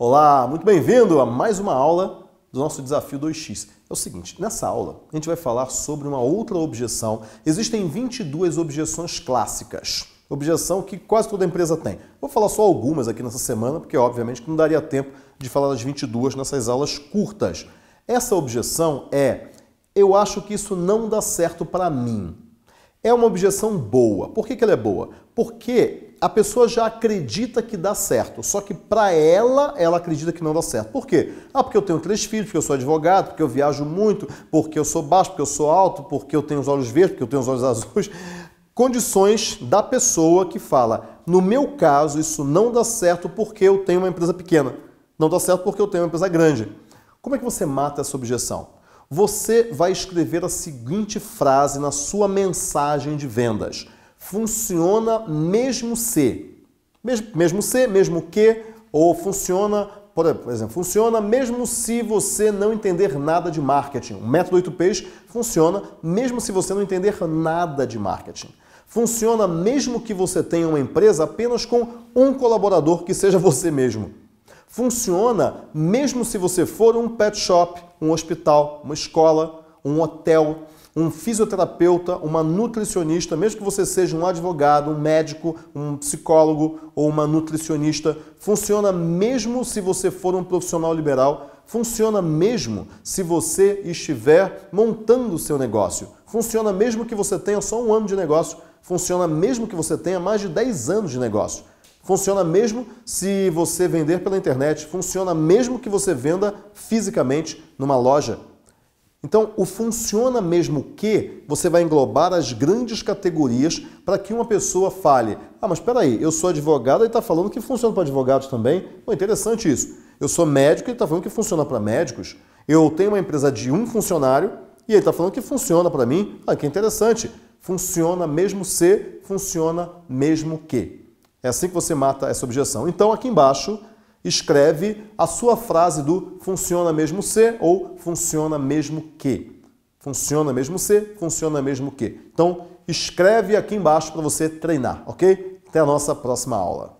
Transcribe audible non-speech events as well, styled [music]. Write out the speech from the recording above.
Olá, muito bem-vindo a mais uma aula do nosso desafio 2x. É o seguinte, nessa aula a gente vai falar sobre uma outra objeção. Existem 22 objeções clássicas. Objeção que quase toda empresa tem. Vou falar só algumas aqui nessa semana, porque obviamente não daria tempo de falar das 22 nessas aulas curtas. Essa objeção é: eu acho que isso não dá certo para mim. É uma objeção boa. Por que, que ela é boa? Porque a pessoa já acredita que dá certo, só que para ela, ela acredita que não dá certo. Por quê? Ah, porque eu tenho três filhos, porque eu sou advogado, porque eu viajo muito, porque eu sou baixo, porque eu sou alto, porque eu tenho os olhos verdes, porque eu tenho os olhos [laughs] azuis. Condições da pessoa que fala: no meu caso, isso não dá certo porque eu tenho uma empresa pequena, não dá certo porque eu tenho uma empresa grande. Como é que você mata essa objeção? Você vai escrever a seguinte frase na sua mensagem de vendas funciona mesmo se. Mesmo, mesmo se, mesmo que, ou funciona, por exemplo, funciona mesmo se você não entender nada de marketing. O método 8Ps funciona mesmo se você não entender nada de marketing. Funciona mesmo que você tenha uma empresa apenas com um colaborador que seja você mesmo. Funciona mesmo se você for um pet shop, um hospital, uma escola, um hotel, um fisioterapeuta, uma nutricionista, mesmo que você seja um advogado, um médico, um psicólogo ou uma nutricionista, funciona mesmo se você for um profissional liberal, funciona mesmo se você estiver montando o seu negócio, funciona mesmo que você tenha só um ano de negócio, funciona mesmo que você tenha mais de 10 anos de negócio. Funciona mesmo se você vender pela internet, funciona mesmo que você venda fisicamente numa loja, então, o funciona mesmo que você vai englobar as grandes categorias para que uma pessoa fale: ah, mas espera aí, eu sou advogado e está falando que funciona para advogados também. Pô, interessante isso. Eu sou médico e está falando que funciona para médicos. Eu tenho uma empresa de um funcionário e ele está falando que funciona para mim. Ah, que interessante. Funciona mesmo se, funciona mesmo que. É assim que você mata essa objeção. Então, aqui embaixo escreve a sua frase do funciona mesmo se ou funciona mesmo que. Funciona mesmo se, funciona mesmo que. Então, escreve aqui embaixo para você treinar, ok? Até a nossa próxima aula.